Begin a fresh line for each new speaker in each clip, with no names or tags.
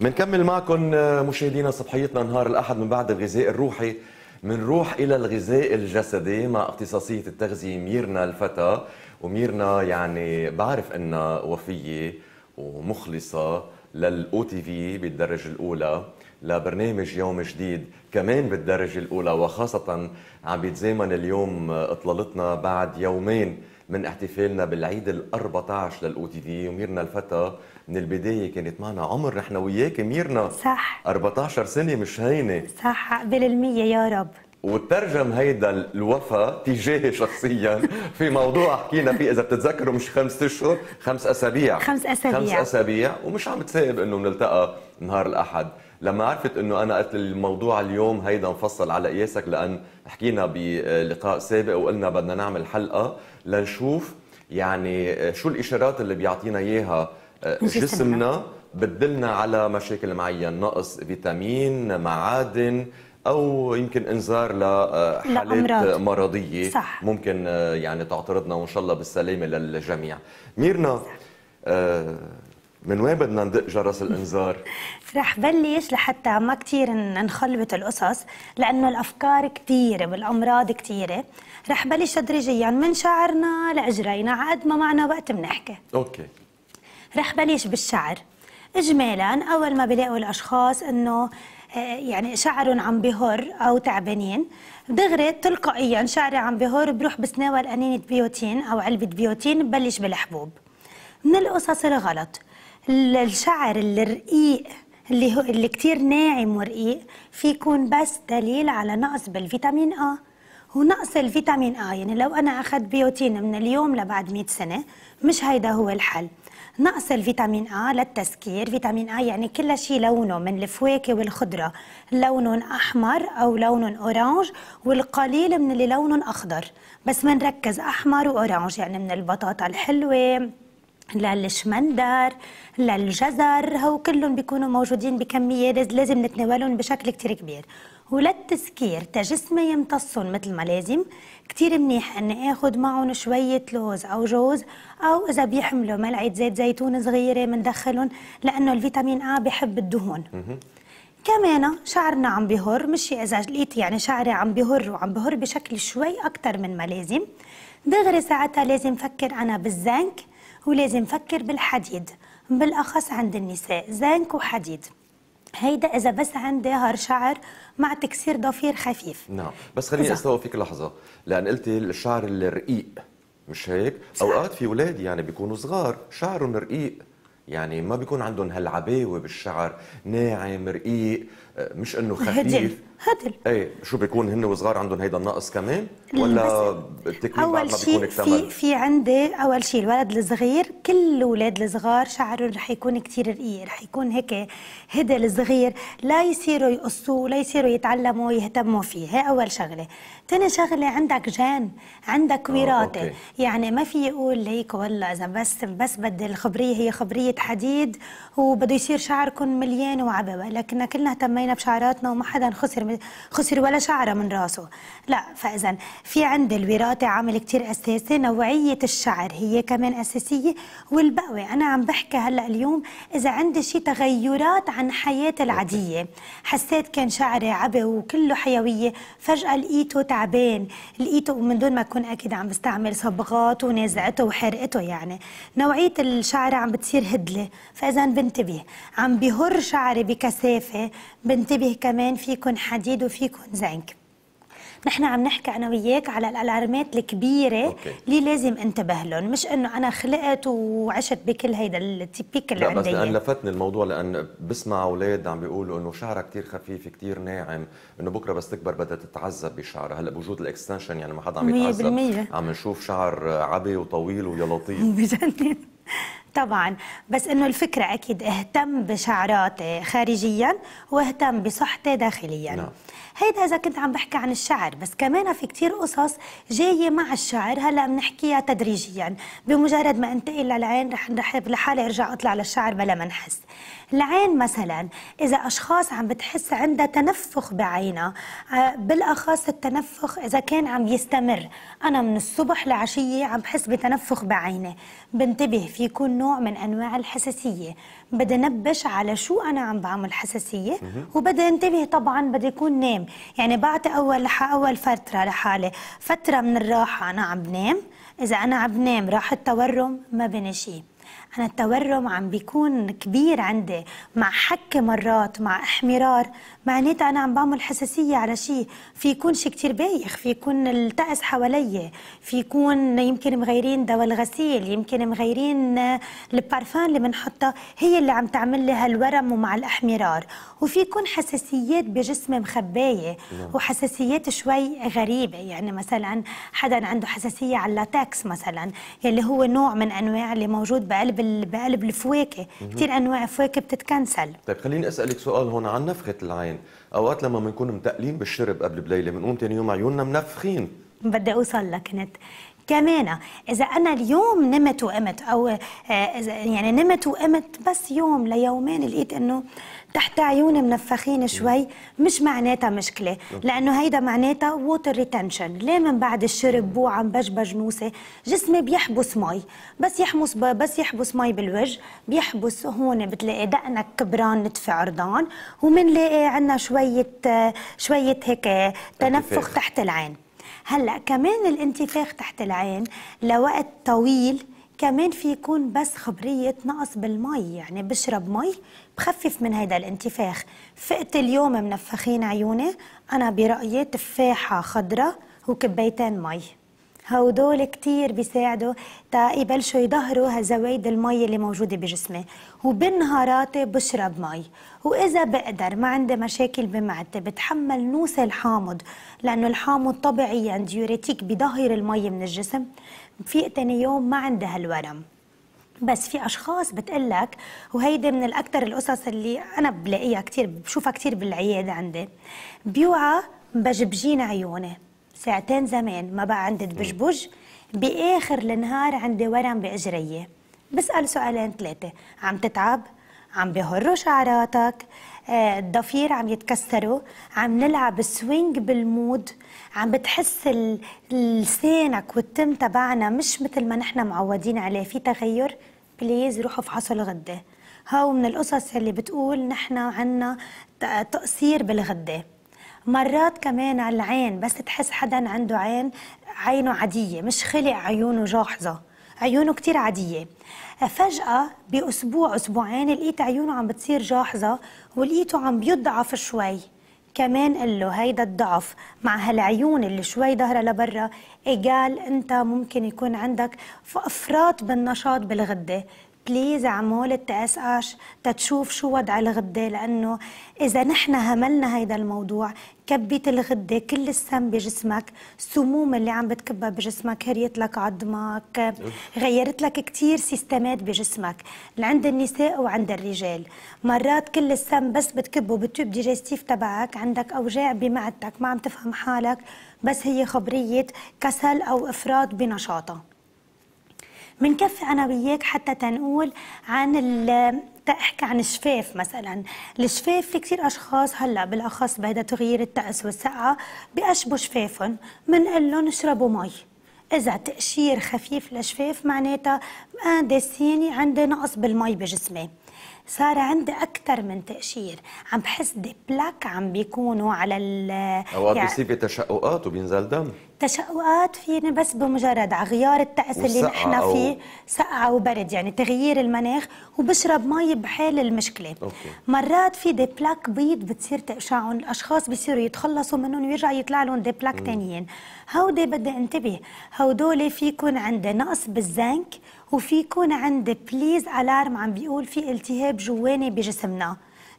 بنكمل معكم آه، مشاهدينا صبحيتنا نهار الاحد من بعد الغذاء الروحي منروح الى الغذاء الجسدي مع اختصاصيه التغذيه ميرنا الفتى وميرنا يعني بعرف انها وفيه ومخلصه للاو تي في بالدرجه الاولى لبرنامج يوم جديد كمان بالدرجه الاولى وخاصه عم بيتزامن اليوم آه، اطلالتنا بعد يومين من احتفالنا بالعيد ال14 للاو تي تي وميرنا الفتى من البدايه كانت معنا عمر نحن وياك ميرنا صح 14 سنه مش هينه
صح قبل المية يا رب
وترجم هيدا الوفاء تجاهي شخصيا في موضوع حكينا فيه اذا بتتذكروا مش خمس اشهر خمس اسابيع خمس اسابيع خمس اسابيع ومش عم تسايب انه بنلتقى نهار الاحد لما عرفت انه انا قلت الموضوع اليوم هيدا مفصل على قياسك لان حكينا بلقاء سابق وقلنا بدنا نعمل حلقه لنشوف يعني شو الاشارات اللي بيعطينا اياها جسمنا بتدلنا على مشاكل معين نقص فيتامين معادن او يمكن انذار لحالات مرضيه صح. ممكن يعني تعترضنا وان شاء الله بالسلامه للجميع ميرنا آه، من وين بدنا ندق جرس الانذار
رح بلش لحتى ما كثير نخلبط القصص لأنه الأفكار كثيرة والأمراض كثيرة رح بلش تدريجيا من شعرنا لإجرينا عقد ما معنا وقت بنحكي أوكي رح بلش بالشعر إجمالا أول ما بلاقوا الأشخاص إنه آه، يعني شعرهم عم بهر او تعبانين دغري تلقائيا شعري عم بهر بروح بتناول انينه بيوتين او علبه بيوتين ببلش بالحبوب من القصص الغلط الشعر الرقيق اللي هو اللي كتير ناعم ورقيق في يكون بس دليل على نقص بالفيتامين ا ونقص الفيتامين ا يعني لو انا اخذت بيوتين من اليوم لبعد 100 سنه مش هيدا هو الحل نقص الفيتامين آ للتسكير فيتامين آ يعني كل شيء لونه من الفواكه والخضرة لونهم أحمر أو لونهم أورانج والقليل من اللي لونهم أخضر بس منركز أحمر وأورانج يعني من البطاطا الحلوة للشمندر للجزر هو كلهم بيكونوا موجودين بكمية لازم نتناولهم بشكل كتير كبير وللتسكير تجسمة يمتصهم مثل ما لازم كتير منيح أن أخذ معهم شوية لوز أو جوز أو إذا بيحملوا ملعقة زيت زيتون صغيرة مندخلهم لأنه الفيتامين آ بحب الدهون كمان شعرنا عم بيهر مش إذا لقيت يعني شعري عم بيهر وعم بيهر بشكل شوي أكتر من ما لازم دغري ساعتها لازم فكر أنا بالزنك ولازم فكر بالحديد بالأخص عند النساء زنك وحديد هيدا اذا بس عندي هر شعر مع تكسير ضفير خفيف
نعم بس خليني استوقف فيك لحظه لان قلتي الشعر الرقيق مش هيك صح. اوقات في اولاد يعني بيكونوا صغار شعرهم رقيق يعني ما بيكون عندهم هالعباوه بالشعر ناعم رقيق آه، مش انه خفيف هدل هدل اي شو بيكون هن وصغار عندهم هيدا النقص كمان ولا التكميم اول شيء في
في عندي اول شيء الولد الصغير كل الاولاد الصغار شعرهم رح يكون كثير رقيق رح يكون هيك هدل صغير لا يصيروا يقصوه لا يصيروا يتعلموا يهتموا فيه هي اول شغله ثاني شغله عندك جان عندك آه، وراثه يعني ما في يقول ليك والله اذا بس بس بدي الخبريه هي خبريه حديد وبده يصير شعركم مليان وعبوه لكن كلنا اهتمينا رمينا بشعراتنا وما حدا خسر خسر ولا شعره من راسه لا فاذا في عند الوراثه عامل كثير اساسي نوعيه الشعر هي كمان اساسيه والبقوي انا عم بحكي هلا اليوم اذا عندي شيء تغيرات عن حياتي العاديه حسيت كان شعري عبي وكله حيويه فجاه لقيته تعبان لقيته ومن دون ما اكون اكيد عم بستعمل صبغات ونازعته وحرقته يعني نوعيه الشعر عم بتصير هدله فاذا بنتبه عم بهر شعري بكثافه بنتبه كمان فيكن حديد وفيكن زنك نحن عم نحكي انا وياك على الالارمات الكبيره أوكي. اللي لازم انتبه لهم مش انه انا خلقت وعشت بكل هيدا التيبيك اللي عندي بس لان
لفتني الموضوع لان بسمع اولاد عم بيقولوا انه شعرها كثير خفيف كثير ناعم انه بكره بس تكبر بدها تتعذب بشعرها هلا بوجود الاكستنشن يعني ما حدا عم يتعذب 100% عم نشوف شعر عبي وطويل ويا لطيف
بجنن طبعا بس انه الفكره اكيد اهتم بشعراتي خارجيا واهتم بصحتي داخليا نعم. هيدا اذا كنت عم بحكي عن الشعر بس كمان في كتير قصص جايه مع الشعر هلا بنحكيها تدريجيا بمجرد ما انتقل للعين رح رح لحالي ارجع اطلع للشعر بلا ما نحس العين مثلا إذا أشخاص عم بتحس عندها تنفخ بعينها آه، بالأخص التنفخ إذا كان عم يستمر أنا من الصبح لعشية عم بحس بتنفخ بعيني بنتبه في يكون نوع من أنواع الحساسية بدي نبش على شو أنا عم بعمل حساسية وبدي انتبه طبعا بدي يكون نام يعني بعطي أول أول فترة لحالي فترة من الراحة أنا عم بنام إذا أنا عم بنام راح التورم ما بنشي أنا التورم عم بيكون كبير عندي مع حكة مرات مع احمرار معناتها أنا عم بعمل حساسية على شيء في يكون شيء كتير بايخ في يكون التأس حوالي في يكون يمكن مغيرين دواء الغسيل يمكن مغيرين آه، البارفان اللي بنحطها هي اللي عم تعمل لي هالورم ومع الاحمرار وفي يكون حساسيات بجسمي مخباية نعم. وحساسيات شوي غريبة يعني مثلا حدا عنده حساسية على اللاتكس مثلا يلي هو نوع من أنواع اللي موجود بقلب بقلب الفواكه كثير انواع فواكه بتتكنسل
طيب خليني اسالك سؤال هون عن نفخه العين اوقات لما بنكون متقلين بالشرب قبل بليله بنقوم ثاني يوم عيوننا منفخين
بدي اوصل لك كنت كمان اذا انا اليوم نمت وقمت او آه، اذا يعني نمت وقمت بس يوم ليومين لقيت انه تحت عيوني منفخين شوي مش معناتها مشكله لانه هيدا معناتها ووتر ريتنشن ليه من بعد الشرب بو عم بجبج نوسه جسمي بيحبس مي بس يحبس بس يحبس مي بالوجه بيحبس هون بتلاقي دقنك كبران نتف عرضان ومنلاقي عندنا شويه آه، شويه هيك تنفخ تحت العين هلا كمان الانتفاخ تحت العين لوقت طويل كمان في يكون بس خبرية نقص بالمي يعني بشرب مي بخفف من هيدا الانتفاخ فقت اليوم منفخين عيوني أنا برأيي تفاحة خضرة وكبيتين مي هودول كتير بيساعدوا تا يبلشوا يظهروا هالزوايد المي اللي موجودة بجسمي وبنهاراتي بشرب مي وإذا بقدر ما عندي مشاكل بمعدتي بتحمل نوس الحامض لأنه الحامض طبيعيا ديوريتيك بيظهر المي من الجسم في تاني يوم ما عندي هالورم بس في اشخاص بتقلك وهيدي من الاكثر القصص اللي انا بلاقيها كثير بشوفها كثير بالعياده عندي بيوعى بجبجين عيوني ساعتين زمان ما بقى عندي دبجبج باخر النهار عندي ورم باجريه بسال سؤالين ثلاثه عم تتعب عم بهروا شعراتك آه، الضفير عم يتكسروا عم نلعب سوينج بالمود عم بتحس لسانك والتم تبعنا مش مثل ما نحن معودين عليه في تغير بليز روحوا فحصوا الغده هاو من القصص اللي بتقول نحن عنا تقصير بالغده مرات كمان على العين بس تحس حدا عنده عين عينه عادية مش خلق عيونه جاحظة عيونه كتير عادية فجأة بأسبوع أسبوعين لقيت عيونه عم بتصير جاحظة ولقيته عم بيضعف شوي كمان قال له هيدا الضعف مع هالعيون اللي شوي ظهرة لبرا قال انت ممكن يكون عندك افراط بالنشاط بالغده بليز عمول التي اس اش تتشوف شو وضع الغده لانه اذا نحن هملنا هيدا الموضوع كبت الغده كل السم بجسمك السموم اللي عم بتكبها بجسمك هريت لك عظمك غيرت لك كثير سيستمات بجسمك عند النساء وعند الرجال مرات كل السم بس بتكبه بالتوب ديجستيف تبعك عندك اوجاع بمعدتك ما عم تفهم حالك بس هي خبريه كسل او افراط بنشاطه بنكفي انا وياك حتى تنقول عن ال احكي عن الشفاف مثلا الشفاف في كثير اشخاص هلا بالاخص بهذا تغيير التأس والسقعه بيقشبوا شفافهم بنقول لهم اشربوا مي إذا تقشير خفيف للشفاف معناتها عندي سيني عندي نقص بالمي بجسمي صار عندي أكثر من تقشير عم بحس دي بلاك عم بيكونوا على ال أوقات يعني بيصير
في تشققات وبينزل دم
تشققات فيني بس بمجرد على غيار الطقس اللي نحن فيه سقعه وبرد يعني تغيير المناخ وبشرب مي بحال المشكله أوكي. مرات في دي بلاك بيض بتصير تقشعهم الاشخاص بيصيروا يتخلصوا منهم ويرجع يطلع لهم دي بلاك ثانيين هودي بدي انتبه هودول في يكون عندي نقص بالزنك وفي يكون عندي بليز الارم عم بيقول في التهاب جواني بجسمنا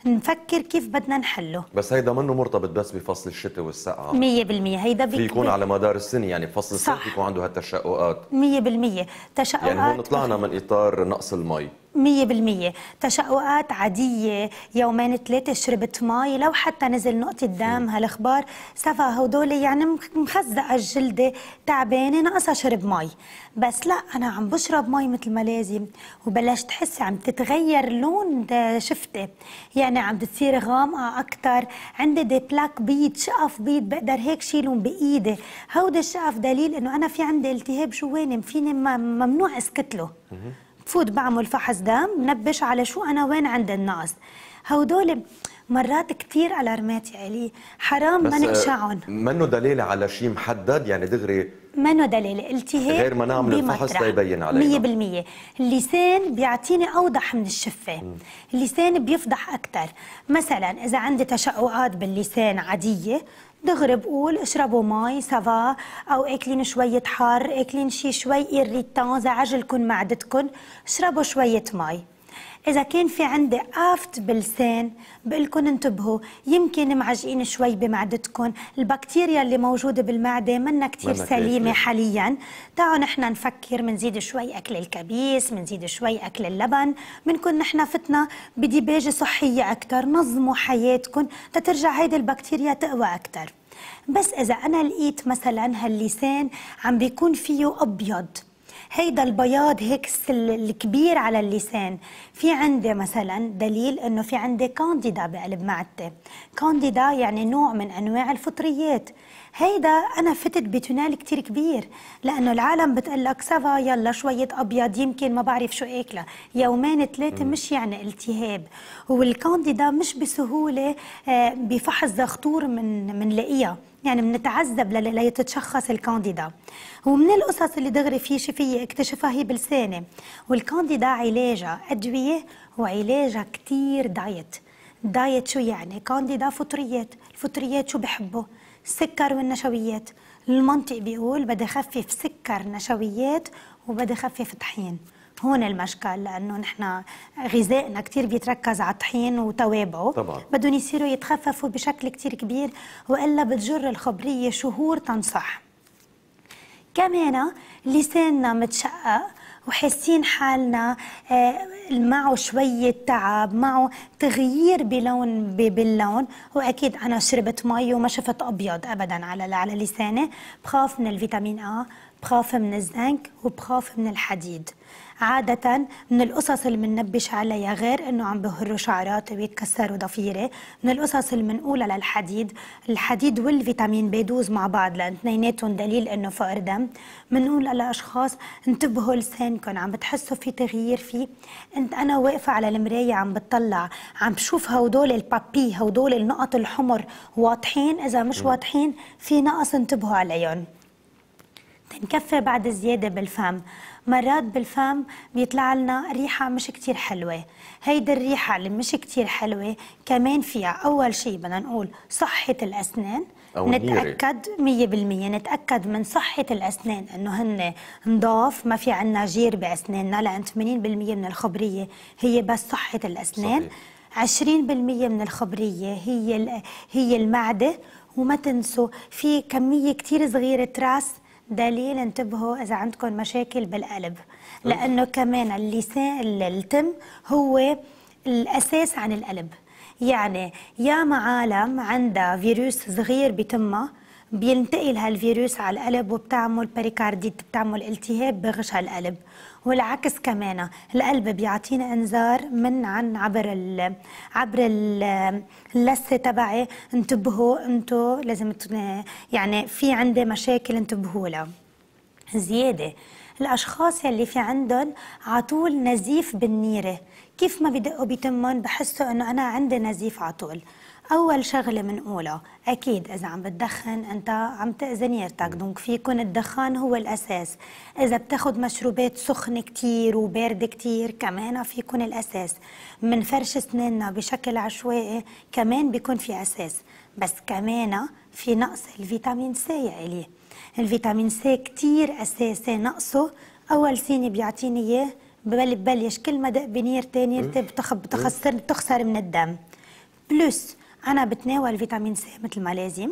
نفكر كيف بدنا نحله
بس هيدا منه مرتبط بس بفصل الشتاء والسقعه 100%
هيدا بي على
مدار السنه يعني فصل الصيف يكون عنده هالتشققات
100% تشققات يعني هون
طلعنا من اطار نقص المي
مية بالمية تشققات عادية يومين ثلاثة شربت مي لو حتى نزل نقطة دم هالأخبار سفا هدول يعني مخزقة الجلدة تعبانة ناقصها شرب مي بس لا أنا عم بشرب مي مثل ما لازم وبلشت حس عم تتغير لون شفتي يعني عم بتصير غامقة أكثر عندي دي بلاك بيض شقف بيض بقدر هيك شيلهم بإيدي هودي الشقف دليل إنه أنا في عندي التهاب جواني فيني ممنوع أسكت له بفوت بعمل فحص دم نبش على شو انا وين عند النقص هودول مرات كثير الارمات يا علي حرام ما نقشعهم
منه دليل على شيء محدد يعني دغري
منه دليل التهاب غير ما نعمل الفحص ليبين علينا 100% اللسان بيعطيني اوضح من الشفه اللسان بيفضح اكثر مثلا اذا عندي تشققات باللسان عاديه دغري بقول اشربوا مي سافا او اكلين شويه حار اكلين شي شوي اريتان زعجلكن معدتكن اشربوا شويه مي اذا كان في عندي آفت بلسان بقولكم انتبهوا يمكن معجقين شوي بمعدتكم البكتيريا اللي موجوده بالمعده منا كثير سليمه حاليا تعالوا نحن نفكر بنزيد شوي اكل الكبيس بنزيد شوي اكل اللبن بنكون نحن فتنا بديباجه صحيه اكثر نظموا حياتكم تترجع هيدي البكتيريا تقوى اكثر بس إذا أنا لقيت مثلا هاللسان عم بيكون فيه أبيض هيدا البياض هيك الكبير على اللسان في عندي مثلا دليل انه في عندي كانديدا بقلب معدتي كانديدا يعني نوع من انواع الفطريات هيدا انا فتت بتونال كتير كبير لانه العالم بتقلك سافا يلا شويه ابيض يمكن ما بعرف شو اكله يومين ثلاثه مش يعني التهاب والكانديدا مش بسهوله آه، بفحص زغطور من منلاقيها يعني منتعذب ليتشخص الكانديدا ومن القصص اللي دغري في شفية اكتشفها هي بلساني والكانديدا علاجها أدوية وعلاجها كتير دايت دايت شو يعني كانديدا فطريات الفطريات شو بحبه السكر والنشويات المنطق بيقول بدي خفف سكر نشويات وبدي خفف طحين هون المشكل لانه نحن غذائنا كثير بيتركز على الطحين وتوابعه طبعا بدهم يصيروا يتخففوا بشكل كثير كبير والا بتجر الخبريه شهور تنصح كمان لساننا متشقق وحاسين حالنا آه، معه شوية تعب معه تغيير بلون باللون وأكيد أنا شربت مي وما شفت أبيض أبدا على على لساني بخاف من الفيتامين أ بخاف من الزنك وبخاف من الحديد عادة من القصص اللي مننبش عليها غير انه عم بهروا شعرات ويتكسروا ضفيرة من القصص اللي بنقولها للحديد الحديد والفيتامين بيدوز مع بعض لان اثنيناتهم دليل انه فقر دم منقول لاشخاص انتبهوا لسانكم عم بتحسوا في تغيير فيه انت انا واقفة على المراية عم بتطلع عم بشوف هودول البابي هودول النقط الحمر واضحين اذا مش واضحين في نقص انتبهوا عليهم تنكفى بعد زيادة بالفم مرات بالفم بيطلع لنا ريحة مش كتير حلوة هيدي الريحة اللي مش كتير حلوة كمان فيها أول شيء بدنا نقول صحة الأسنان أو نتأكد 100% نتأكد من صحة الأسنان إنه هن نضاف ما في عنا جير بأسناننا لأن 80% من الخبرية هي بس صحة الأسنان صحيح. 20% من الخبرية هي هي المعدة وما تنسوا في كمية كتير صغيرة تراس دليل انتبهوا اذا عندكم مشاكل بالقلب لانه كمان اللسان التم هو الاساس عن القلب يعني يا معالم عندها فيروس صغير بتمها بينتقل هالفيروس على القلب وبتعمل بريكارديت بتعمل التهاب بغشها القلب والعكس كمان القلب بيعطينا انذار من عن عبر ال عبر اللثه تبعي انتبهوا انتم لازم يعني في عندي مشاكل انتبهوا لها زياده الاشخاص اللي في عندهم على طول نزيف بالنيره كيف ما بدقوا بيتمهم بحسوا انه انا عندي نزيف على طول اول شغله بنقولها اكيد اذا عم بتدخن انت عم تاذي نيرتك دونك فيكون الدخان هو الاساس اذا بتاخذ مشروبات سخنه كتير وبارده كتير كمان فيكون الاساس فرش اسناننا بشكل عشوائي كمان بيكون في اساس بس كمان في نقص الفيتامين سي عليه الفيتامين سي كتير اساسي نقصه اول سنه بيعطيني اياه ببلش كل ما دق بنيرتي نيرتي إيه. إيه. بتخسر بتخسر من الدم بلس انا بتناول فيتامين سي مثل ما لازم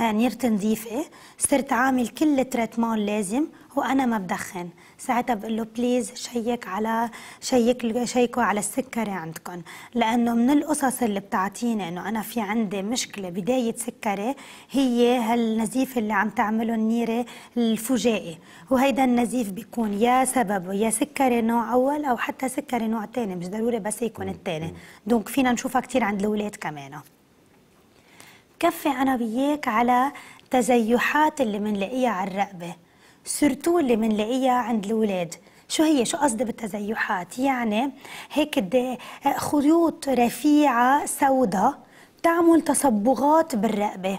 آه، نيرة نظيفة صرت عامل كل التريتمون اللازم وانا ما بدخن ساعتها بقول له بليز شيك على شيك شيكوا على السكري عندكم لانه من القصص اللي بتعطيني انه انا في عندي مشكله بدايه سكري هي هالنزيف اللي عم تعمله النيره الفجائي وهيدا النزيف بيكون يا سببه يا سكري نوع اول او حتى سكري نوع ثاني مش ضروري بس يكون الثاني دونك فينا نشوفها كثير عند الاولاد كمان كفي أنا وياك على تزيحات اللي منلاقيها على الرقبة سرتو اللي منلاقيها عند الولاد شو هي شو قصدي بالتزيحات يعني هيك إيه؟ خيوط رفيعة سوداء بتعمل تصبغات بالرقبة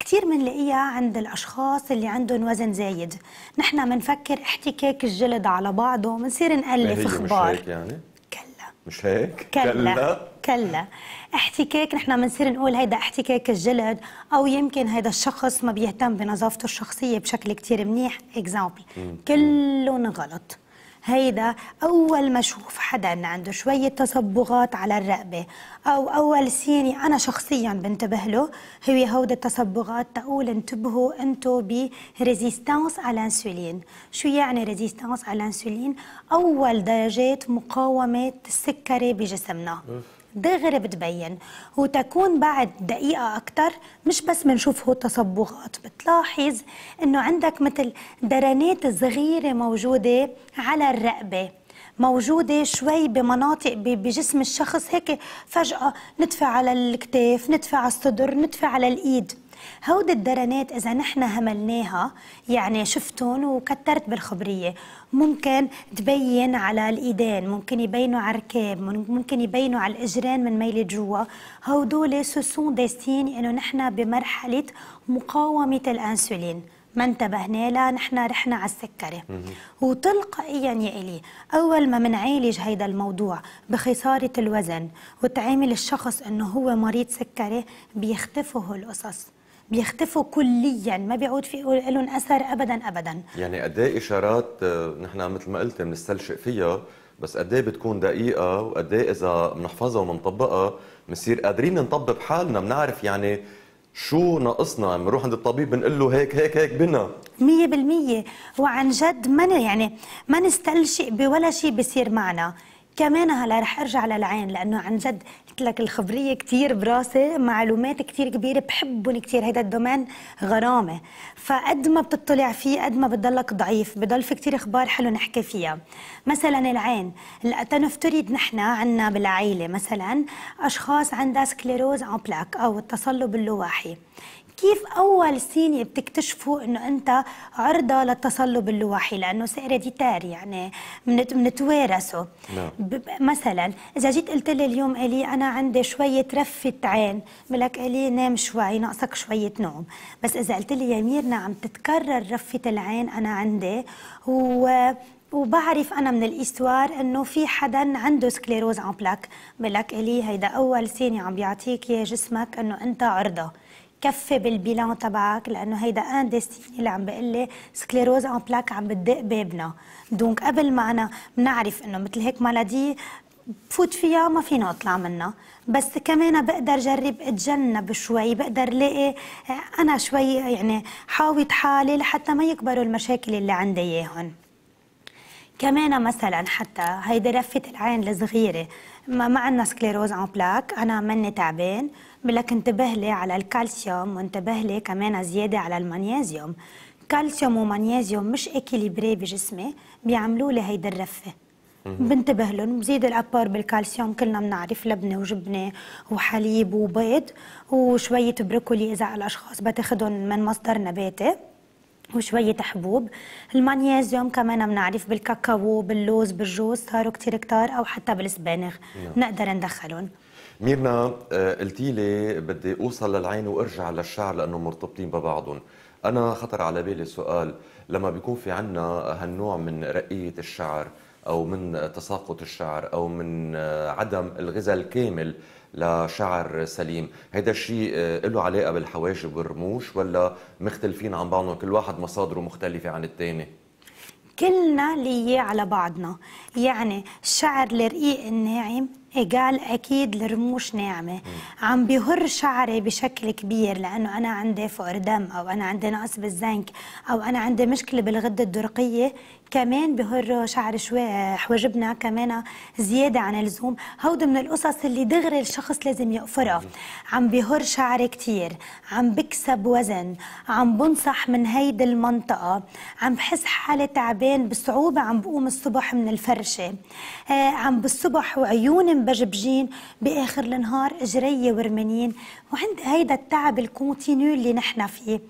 كثير منلاقيها عند الاشخاص اللي عندهم وزن زايد نحن بنفكر احتكاك الجلد على بعضه بنصير نالف اخبار مش هيك
يعني كلا مش هيك كلا كلا,
كلا. احتكاك نحن بنصير نقول هيدا احتكاك الجلد او يمكن هيدا الشخص ما بيهتم بنظافته الشخصيه بشكل كثير منيح اكزامبل كلهم غلط هيدا أول ما أشوف حدا عنده شوية تصبغات على الرقبة أو أول سيني أنا شخصيا بنتبه له هو هود التصبغات تقول انتبهوا أنتو بريزيستانس على الأنسولين شو يعني ريزيستانس على الأنسولين؟ أول درجات مقاومة السكري بجسمنا دغري بتبين وتكون بعد دقيقة أكتر مش بس بنشوف هو تصبغات بتلاحظ إنه عندك مثل درنات صغيرة موجودة على الرقبة موجودة شوي بمناطق بجسم الشخص هيك فجأة ندفع على الكتاف ندفع على الصدر ندفع على الإيد هود الدرنات إذا نحن هملناها يعني شفتهم وكترت بالخبرية ممكن تبين على الإيدين ممكن يبينوا على الركاب ممكن يبينوا على الاجرين من ميلة جوا هودول سوسون ديستين إنه نحن بمرحلة مقاومة الأنسولين ما انتبهنا لها نحن رحنا على السكري وتلقائيا يا الي اول ما منعالج هيدا الموضوع بخساره الوزن وتعامل الشخص انه هو مريض سكري بيختفوا هالقصص بيختفوا كليا ما بيعود في لهم اثر ابدا ابدا
يعني قد ايه اشارات آه، نحن مثل ما قلت بنستلشق فيها بس قد ايه بتكون دقيقه وقد ايه اذا بنحفظها وبنطبقها بنصير قادرين نطبق حالنا بنعرف يعني شو ناقصنا بنروح عند الطبيب بنقول له هيك هيك هيك بنا
100% وعن جد ما يعني ما نستلشق بولا شيء بيصير معنا كمان هلا رح ارجع للعين لانه عن جد قلت لك الخبريه كثير براسي معلومات كثير كبيره بحبهم كثير هذا الدومين غرامه فقد ما بتطلع فيه قد ما بتضلك ضعيف بضل في كثير اخبار حلو نحكي فيها مثلا العين تنفترض نحن عندنا بالعائله مثلا اشخاص عندها سكليروز ان بلاك او التصلب اللواحي كيف اول سينه بتكتشفوا انه انت عرضه للتصلب اللوحي لانه سيريديتار يعني بنتوارثه نعم. مثلا اذا جيت قلت لي اليوم الي انا عندي شويه رفه عين لك الي نام شوي ناقصك شويه نوم بس اذا قلت لي يا ميرنا عم تتكرر رفه العين انا عندي و وبعرف انا من الاستوار انه في حدا عنده سكليروز ان بلاك بقول لك الي هيدا اول سنه عم بيعطيك يا جسمك انه انت عرضه كفي بالبيلان تبعك لانه هيدا ان ديستيني اللي عم بقول لي سكليروز ان بلاك عم بتدق بابنا دونك قبل ما انا بنعرف انه مثل هيك مالادي بفوت فيها ما فينا اطلع منها بس كمان بقدر جرب اتجنب شوي بقدر لاقي انا شوي يعني حاوط حالي لحتى ما يكبروا المشاكل اللي عندي اياهم كمان مثلا حتى هيدي رفة العين الصغيرة ما, ما عندنا سكليروز اون بلاك انا مني تعبان بقول لك انتبه لي على الكالسيوم وانتبه لي كمان زيادة على المغنيزيوم كالسيوم ومغنيزيوم مش اكيليبري بجسمي بيعملوا لي هيدي الرفه بنتبه لهم بزيد الابار بالكالسيوم كلنا بنعرف لبنه وجبنه وحليب وبيض وشويه بروكولي اذا الاشخاص بتاخذهم من مصدر نباتي وشوية حبوب المغنيزيوم كمان بنعرف بالكاكاو باللوز بالجوز صاروا كتير كتار أو حتى بالسبانغ بنقدر نعم. ندخلهم
ميرنا آه، قلتي لي بدي اوصل للعين وارجع للشعر لانه مرتبطين ببعضهم انا خطر على بالي سؤال لما بيكون في عنا هالنوع من رقيه الشعر او من تساقط الشعر او من آه، عدم الغذاء الكامل لشعر سليم هذا الشيء آه، له علاقه بالحواجب والرموش ولا مختلفين عن بعضهم كل واحد مصادره مختلفه عن الثاني
كلنا ليه على بعضنا يعني الشعر الرقيق الناعم قال اكيد الرموش ناعمه عم بيهر شعري بشكل كبير لانه انا عندي فقر دم او انا عندي نقص بالزنك او انا عندي مشكله بالغده الدرقيه كمان بهر شعر شوي حواجبنا كمان زياده عن اللزوم هود من القصص اللي دغري الشخص لازم يقفرها عم بهر شعري كثير عم بكسب وزن عم بنصح من هيدي المنطقه عم بحس حالي تعبان بصعوبه عم بقوم الصبح من الفرشه آه، عم بالصبح وعيوني بجبجين باخر النهار اجري ورمانين وعند هيدا التعب الكونتينيو اللي نحن فيه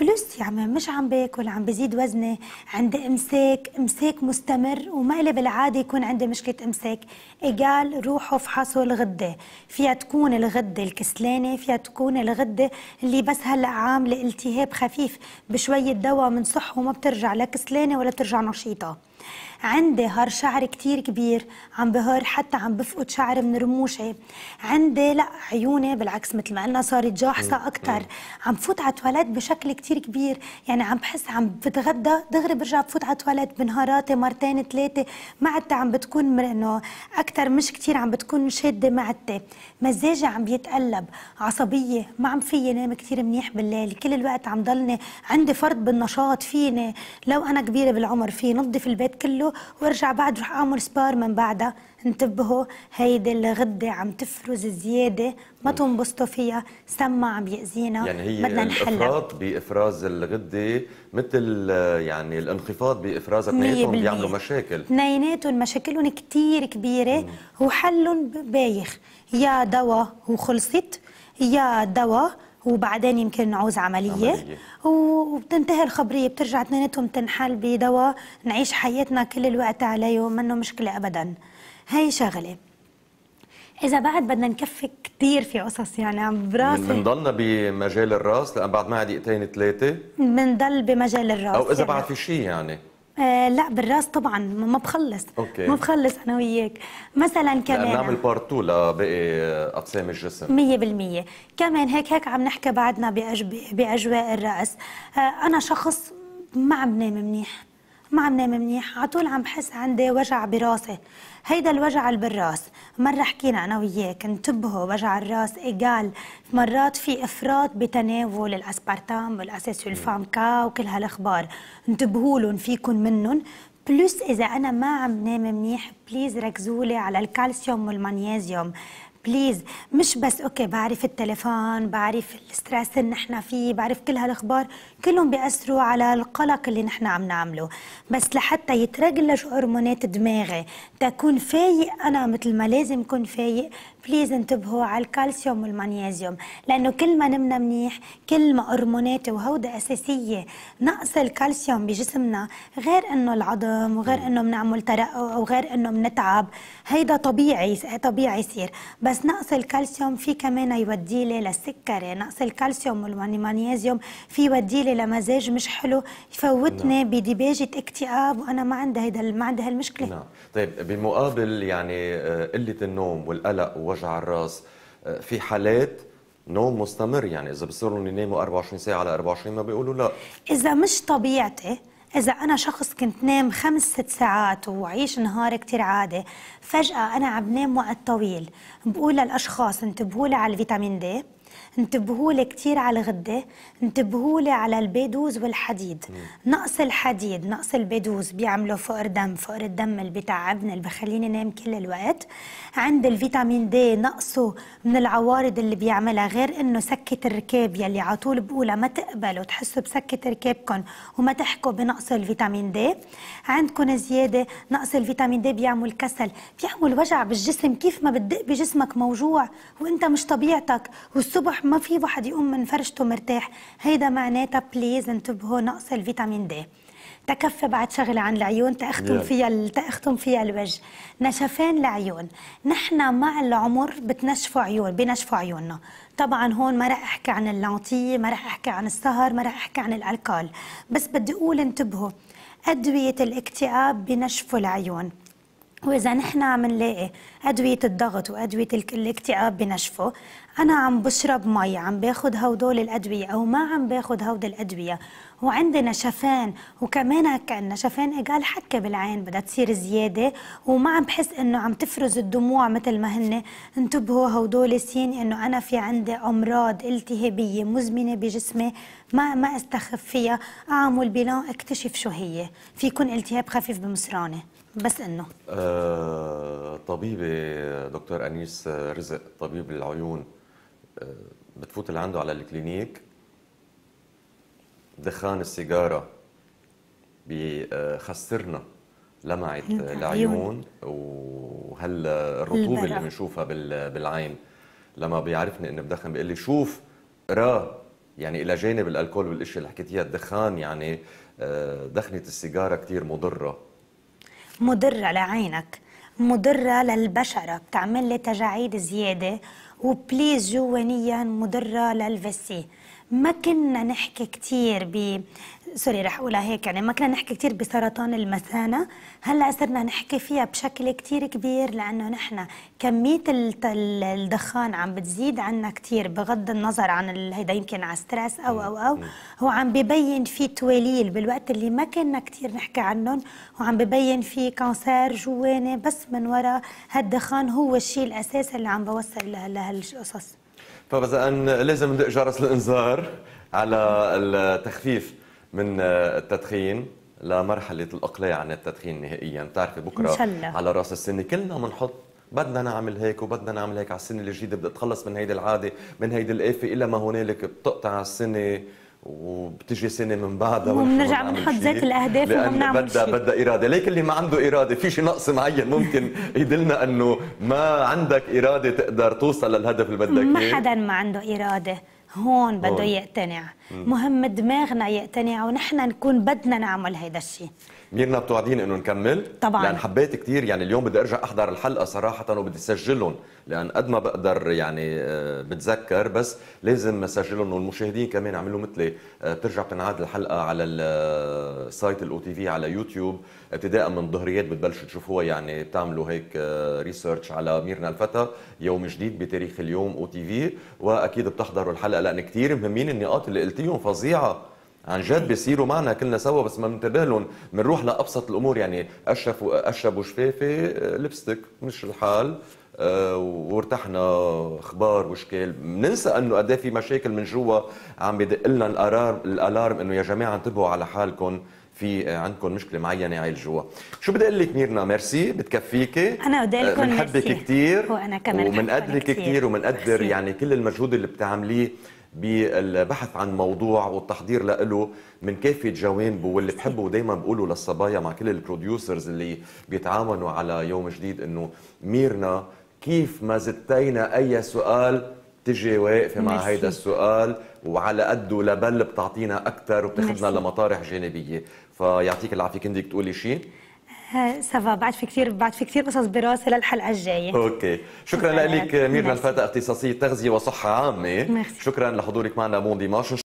بلس يا عمي مش عم باكل عم بزيد وزني عندي امساك امساك مستمر وما لي بالعاده يكون عندي مشكله امساك قال روحوا فحصوا الغده فيها تكون الغده الكسلانه فيها تكون الغده اللي بس هلا عامله التهاب خفيف بشويه دواء من صح وما بترجع لا كسلانه ولا بترجع نشيطه عندي هر شعر كتير كبير عم بهر حتى عم بفقد شعر من رموشي عندي لا عيوني بالعكس مثل ما قلنا صارت جاحصه اكثر عم فوت على تواليت بشكل كتير كبير يعني عم بحس عم بتغدى دغري برجع بفوت على تواليت بنهاراتي مرتين ثلاثه معدتي عم بتكون انه اكثر مش كتير عم بتكون شاده معدتي مزاجي عم بيتقلب عصبيه ما عم فيي نام كتير منيح بالليل كل الوقت عم ضلني عندي فرط بالنشاط فيني لو انا كبيره بالعمر في نظف البيت كله له وارجع بعد روح اعمل سبار من بعدها انتبهوا هيدي الغده عم تفرز زياده ما تنبسطوا فيها سما عم ياذينا يعني هي بدنا نحلها الافراط
بافراز الغده مثل يعني الانخفاض بافرازها اثنيناتهم بيعملوا مشاكل
اثنيناتهم مشاكلهم كثير كبيره وحلهم بايخ يا دواء وخلصت يا دواء وبعدين يمكن نعوز عملية, عملية. وبتنتهي الخبرية بترجع اثنيناتهم تنحل بدواء نعيش حياتنا كل الوقت عليه منه مشكلة أبدا هاي شغلة إذا بعد بدنا نكفي كثير في قصص يعني عم براسي بنضلنا
بمجال الراس لأن بعد ما دقيقتين ثلاثة
بنضل بمجال الراس أو إذا يعني.
بعد في شيء يعني
آه لا بالراس طبعا ما بخلص أوكي. ما بخلص انا وياك مثلا كمان نعمل
بارت 2 لباقي اقسام
الجسم 100% كمان هيك هيك عم نحكي بعدنا بأجواء الراس آه انا شخص ما عم نام منيح ما عم نام منيح على طول عم بحس عندي وجع براسي هيدا الوجع اللي بالراس مرة حكينا أنا وياك انتبهوا وجع الراس إيجال مرات في إفراط بتناول الأسبرتام والأسيسولفام كا وكل هالأخبار انتبهوا لهم فيكم منهم بلس إذا أنا ما عم نام منيح بليز ركزوا لي على الكالسيوم والمغنيزيوم بليز مش بس اوكي بعرف التليفون بعرف الستريس اللي نحن فيه بعرف كل هالاخبار كلهم بيأثروا على القلق اللي نحن عم نعمله بس لحتى يترجلج هرمونات دماغي تكون فايق أنا مثل ما لازم كون فايق بليز انتبهوا على الكالسيوم والمغنيزيوم لأنه كل ما نمنا منيح كل ما هرموناتي وهودا أساسية نقص الكالسيوم بجسمنا غير أنه العظم وغير أنه بنعمل ترقق وغير أنه بنتعب هيدا طبيعي طبيعي يصير بس نقص الكالسيوم في كمان يوديلي للسكري نقص الكالسيوم والمغنيزيوم في يوديلي لمزاج مش حلو يفوتني نعم. بديباجه اكتئاب وانا ما عندي هيدا ما عندي هالمشكله نعم
طيب بمقابل يعني آه، قله النوم والقلق ووجع الراس آه، في حالات نوم مستمر يعني اذا بصيروا يناموا 24 ساعه على 24 ما بيقولوا لا اذا مش
طبيعتي إذا أنا شخص كنت نام خمس ست ساعات وعيش نهار كتير عادي فجأة أنا عم نام وقت طويل بقول للأشخاص انتبهوا لي على الفيتامين دي انتبهوا لي كثير على الغده انتبهوا لي على البيدوز والحديد مم. نقص الحديد نقص البيدوز بيعملوا فقر دم فقر الدم اللي بتعبنا اللي بخليني نام كل الوقت عند الفيتامين دي نقصه من العوارض اللي بيعملها غير انه سكه الركاب يلي على طول بقولها ما تقبلوا تحسوا بسكه ركابكم وما تحكوا بنقص الفيتامين دي عندكم زياده نقص الفيتامين دي بيعمل كسل بيعمل وجع بالجسم كيف ما بتدق بجسمك موجوع وانت مش طبيعتك والصبح ما في واحد يقوم من فرشته مرتاح هيدا معناتها بليز انتبهوا نقص الفيتامين دي تكفي بعد شغلة عن العيون تأختم فيها تأختم فيها الوجه نشفان العيون نحن مع العمر بتنشفوا عيون بنشفوا عيوننا طبعا هون ما راح أحكي عن اللانتي ما راح أحكي عن السهر ما راح أحكي عن الألكال بس بدي أقول انتبهوا أدوية الاكتئاب بنشفوا العيون وإذا نحن عم نلاقي أدوية الضغط وأدوية الاكتئاب بنشفه انا عم بشرب مي عم باخذ هودول الادويه او ما عم باخذ هود الادويه وعندي نشفان وكمان هكا النشفان قال حكه بالعين بدها تصير زياده وما عم بحس انه عم تفرز الدموع مثل ما هن انتبهوا هودول سين انه انا في عندي امراض التهابيه مزمنه بجسمي ما ما استخف فيها اعمل بلان اكتشف شو هي في يكون التهاب خفيف بمصرانه بس انه
آه طبيبه دكتور انيس رزق طبيب العيون بتفوت لعنده على الكلينيك دخان السيجاره بخسرنا لمعة العيون وهالرطوبة اللي بنشوفها بالعين لما بيعرفني اني بدخن بيقول لي شوف را يعني الى جانب الالكول والاشياء اللي حكيتيها الدخان يعني آه، دخنة السيجارة كثير مضرة
مضرة لعينك مضرة للبشرة بتعمل لي تجاعيد زيادة وبليز جوانيا مضرة للفسي ما كنا نحكي كتير ب سوري رح اقولها هيك يعني ما كنا نحكي كثير بسرطان المثانه هلا صرنا نحكي فيها بشكل كثير كبير لانه نحن كميه الدخان عم بتزيد عنا كثير بغض النظر عن هيدا يمكن على ستريس او او او هو عم ببين في تواليل بالوقت اللي ما كنا كثير نحكي عنهم وعم ببين في كانسير جواني بس من وراء هالدخان هو الشيء الاساسي اللي عم بوصل لهالقصص
فبس طيب، ان لازم ندق جرس الانذار على التخفيف من آه، التدخين لمرحلة الإقلاع عن التدخين نهائيا بتعرفي بكرة على رأس السنة كلنا بنحط بدنا نعمل هيك وبدنا نعمل هيك على السنة الجديدة بدي أتخلص من هيدي العادة من هيدي الآفة إلا ما هنالك بتقطع السنة وبتجي سنه من بعدها وبنرجع بنحط ذات الاهداف وما بنعمل بدها بدها اراده، ليك اللي ما عنده اراده في شيء نقص معين ممكن يدلنا انه ما عندك اراده تقدر توصل للهدف اللي بدك اياه ما
حدا ما عنده اراده هون بده يقتنع مهم دماغنا يقتنع ونحن نكون بدنا نعمل هيدا الشيء
ميرنا بتوعدين انه نكمل طبعا لان حبيت كثير يعني اليوم بدي ارجع احضر الحلقه صراحه وبدي اسجلهم لان قد ما بقدر يعني آه، بتذكر بس لازم اسجلهم والمشاهدين كمان اعملوا مثلي آه، بترجع بتنعاد الحلقه على السايت آه، الاو تي في على يوتيوب ابتداء من ظهريات بتبلشوا تشوفوها يعني بتعملوا هيك ريسيرش على ميرنا الفتى يوم جديد بتاريخ اليوم او تي في واكيد بتحضروا الحلقه لان كثير مهمين النقاط اللي قلتيهم فظيعه عن جد بيصيروا معنا كلنا سوا بس ما بننتبه لهم بنروح لابسط الامور يعني اشرف اشرب وشفافي آه، لبستك مش الحال آه، وارتحنا اخبار واشكال بننسى انه قد إيه في مشاكل من جوا عم بدق لنا الارار الالارم انه يا جماعه انتبهوا على حالكم في آه، عندكم مشكله معينه جوا شو بدي اقول لك ميرنا ميرسي بتكفيكي انا بدي لكم بنحبك كثير وانا كمان وبنقدرك كثير وبنقدر يعني كل المجهود اللي بتعمليه بالبحث عن موضوع والتحضير له من كافة جوانبه واللي بحبه ودايما بقوله للصبايا مع كل البروديوسرز اللي بيتعاونوا على يوم جديد انه ميرنا كيف ما زتينا اي سؤال تجي واقفه مع هيدا السؤال وعلى قده لبل بتعطينا اكثر وبتاخذنا لمطارح جانبيه فيعطيك العافيه كنتك تقولي شيء
سافا بعد في كثير بعد في كثير قصص براسي للحلقه الجايه اوكي
شكرا لك ميرنا الفتى اختصاصيه تغذيه وصحه عامه شكرا لحضورك معنا مون ديماش